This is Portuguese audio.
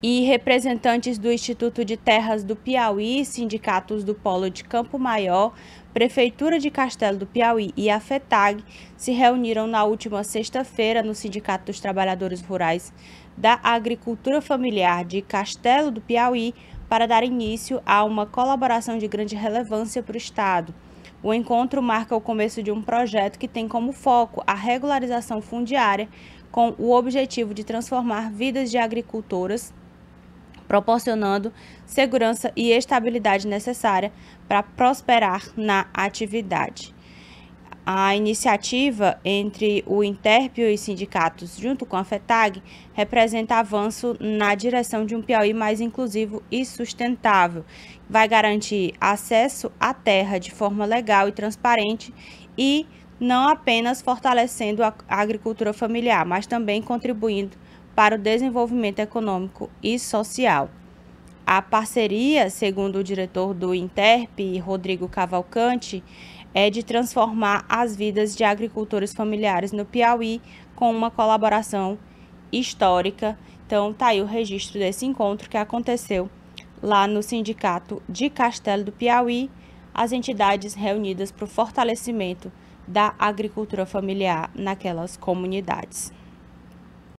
e representantes do Instituto de Terras do Piauí, sindicatos do Polo de Campo Maior, Prefeitura de Castelo do Piauí e a FETAG se reuniram na última sexta-feira no Sindicato dos Trabalhadores Rurais da Agricultura Familiar de Castelo do Piauí para dar início a uma colaboração de grande relevância para o Estado. O encontro marca o começo de um projeto que tem como foco a regularização fundiária, com o objetivo de transformar vidas de agricultoras proporcionando segurança e estabilidade necessária para prosperar na atividade. A iniciativa entre o Interpio e sindicatos, junto com a FETAG, representa avanço na direção de um Piauí mais inclusivo e sustentável. Vai garantir acesso à terra de forma legal e transparente e não apenas fortalecendo a agricultura familiar, mas também contribuindo para o desenvolvimento econômico e social. A parceria, segundo o diretor do Interp, Rodrigo Cavalcante, é de transformar as vidas de agricultores familiares no Piauí com uma colaboração histórica. Então, está aí o registro desse encontro que aconteceu lá no Sindicato de Castelo do Piauí, as entidades reunidas para o fortalecimento da agricultura familiar naquelas comunidades.